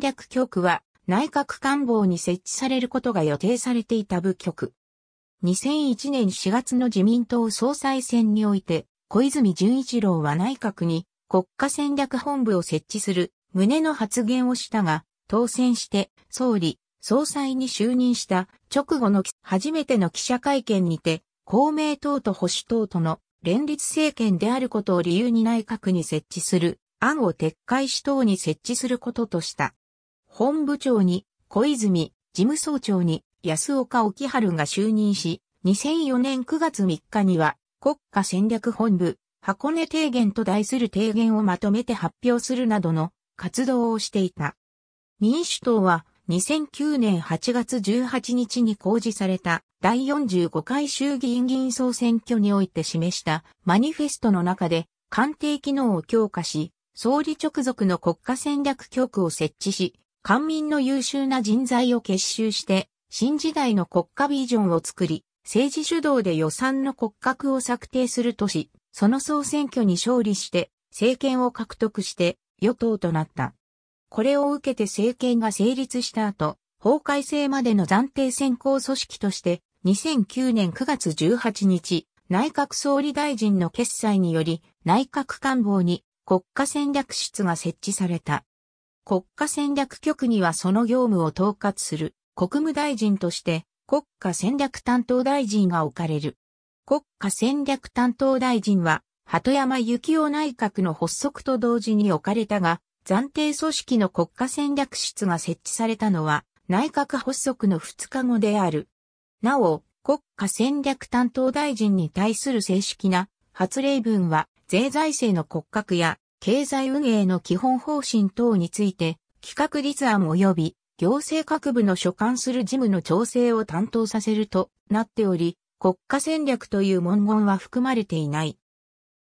戦略局は内閣官房に設置されることが予定されていた部局。2001年4月の自民党総裁選において、小泉純一郎は内閣に国家戦略本部を設置する旨の発言をしたが、当選して総理、総裁に就任した直後の初めての記者会見にて、公明党と保守党との連立政権であることを理由に内閣に設置する案を撤回し党に設置することとした。本部長に小泉、事務総長に安岡沖春が就任し、2004年9月3日には国家戦略本部、箱根提言と題する提言をまとめて発表するなどの活動をしていた。民主党は2009年8月18日に公示された第45回衆議院議員総選挙において示したマニフェストの中で官邸機能を強化し、総理直属の国家戦略局を設置し、官民の優秀な人材を結集して、新時代の国家ビジョンを作り、政治主導で予算の骨格を策定するとし、その総選挙に勝利して、政権を獲得して、与党となった。これを受けて政権が成立した後、法改正までの暫定選考組織として、2009年9月18日、内閣総理大臣の決裁により、内閣官房に国家戦略室が設置された。国家戦略局にはその業務を統括する国務大臣として国家戦略担当大臣が置かれる。国家戦略担当大臣は鳩山幸雄内閣の発足と同時に置かれたが、暫定組織の国家戦略室が設置されたのは内閣発足の2日後である。なお、国家戦略担当大臣に対する正式な発令文は税財政の骨格や経済運営の基本方針等について、企画立案及び行政各部の所管する事務の調整を担当させるとなっており、国家戦略という文言は含まれていない。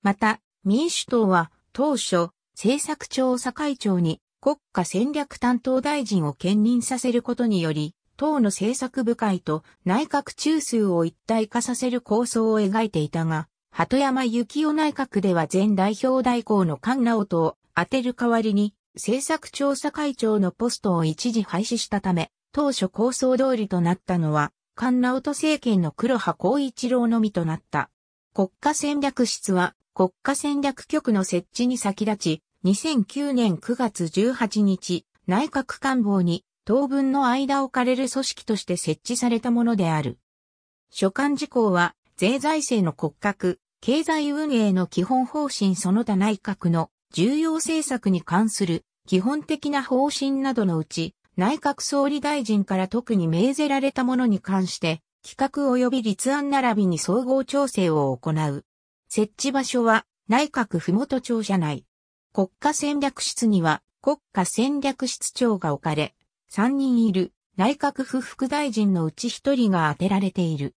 また、民主党は当初、政策調査会長に国家戦略担当大臣を兼任させることにより、党の政策部会と内閣中枢を一体化させる構想を描いていたが、鳩山幸夫内閣では前代表代行の菅直人を当てる代わりに、政策調査会長のポストを一時廃止したため、当初構想通りとなったのは、菅直人政権の黒羽光一郎のみとなった。国家戦略室は、国家戦略局の設置に先立ち、2009年9月18日、内閣官房に当分の間置かれる組織として設置されたものである。所管事項は税財政の骨格、経済運営の基本方針その他内閣の重要政策に関する基本的な方針などのうち、内閣総理大臣から特に命ぜられたものに関して、企画及び立案並びに総合調整を行う。設置場所は内閣府元庁舎内。国家戦略室には国家戦略室長が置かれ、3人いる内閣府副大臣のうち1人が当てられている。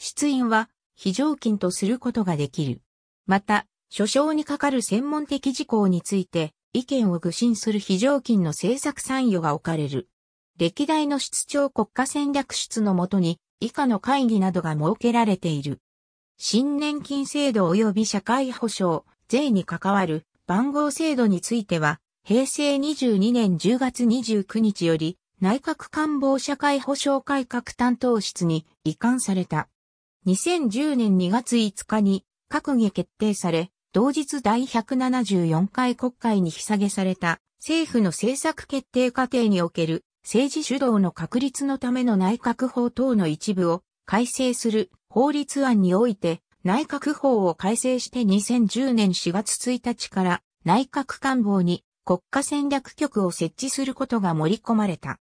出院は非常勤とすることができる。また、所掌にかかる専門的事項について意見を愚信する非常勤の政策参与が置かれる。歴代の室長国家戦略室のもとに以下の会議などが設けられている。新年金制度及び社会保障、税に関わる番号制度については、平成22年10月29日より内閣官房社会保障改革担当室に移管された。2010年2月5日に閣議決定され、同日第174回国会に引下げされた政府の政策決定過程における政治主導の確立のための内閣法等の一部を改正する法律案において内閣法を改正して2010年4月1日から内閣官房に国家戦略局を設置することが盛り込まれた。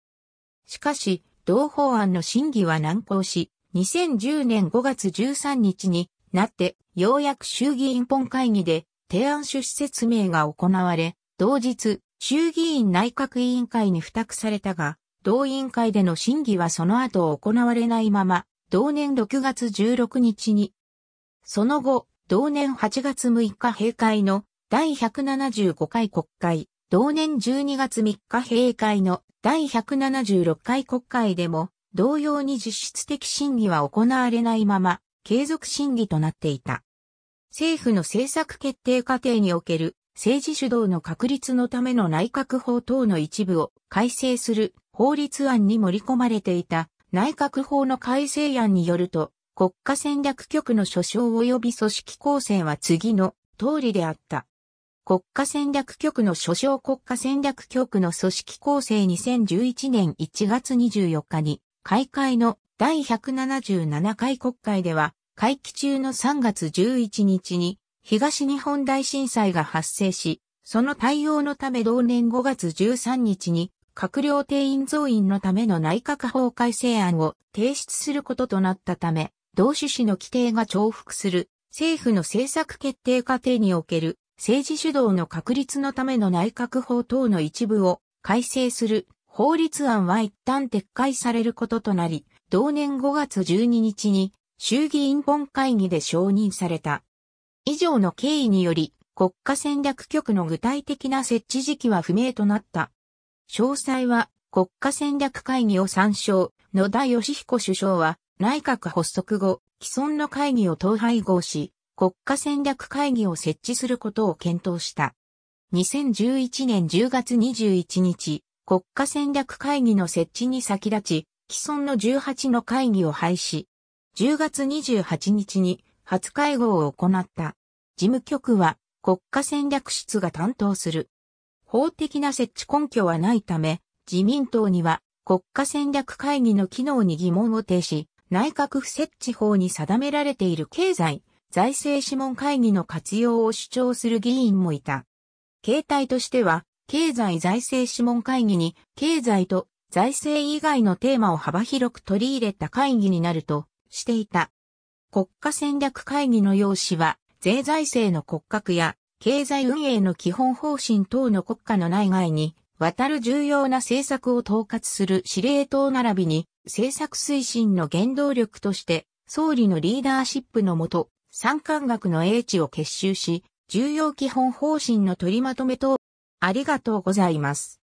しかし、同法案の審議は難航し、2010年5月13日になってようやく衆議院本会議で提案趣旨説明が行われ、同日、衆議院内閣委員会に付託されたが、同委員会での審議はその後行われないまま、同年6月16日に、その後、同年8月6日閉会の第175回国会、同年12月3日閉会の第176回国会でも同様に実質的審議は行われないまま、継続審議となっていた。政府の政策決定過程における政治主導の確立のための内閣法等の一部を改正する法律案に盛り込まれていた内閣法の改正案によると、国家戦略局の所掌及び組織構成は次の通りであった。国家戦略局の所掌国家戦略局の組織構成2011年1月24日に開会の第177回国会では、会期中の3月11日に東日本大震災が発生し、その対応のため同年5月13日に閣僚定員増員のための内閣法改正案を提出することとなったため、同趣旨の規定が重複する政府の政策決定過程における政治主導の確立のための内閣法等の一部を改正する法律案は一旦撤回されることとなり、同年5月12日に衆議院本会議で承認された。以上の経緯により、国家戦略局の具体的な設置時期は不明となった。詳細は国家戦略会議を参照、野田義彦首相は内閣発足後、既存の会議を統廃合し、国家戦略会議を設置することを検討した。2011年10月21日、国家戦略会議の設置に先立ち、既存の18の会議を廃止。10月28日に初会合を行った。事務局は国家戦略室が担当する。法的な設置根拠はないため、自民党には国家戦略会議の機能に疑問を呈し、内閣府設置法に定められている経済、財政諮問会議の活用を主張する議員もいた。形態としては、経済財政諮問会議に経済と財政以外のテーマを幅広く取り入れた会議になるとしていた。国家戦略会議の要旨は、税財政の骨格や経済運営の基本方針等の国家の内外に、渡る重要な政策を統括する司令塔並びに、政策推進の原動力として、総理のリーダーシップのもと、三官学の英知を結集し、重要基本方針の取りまとめ等ありがとうございます。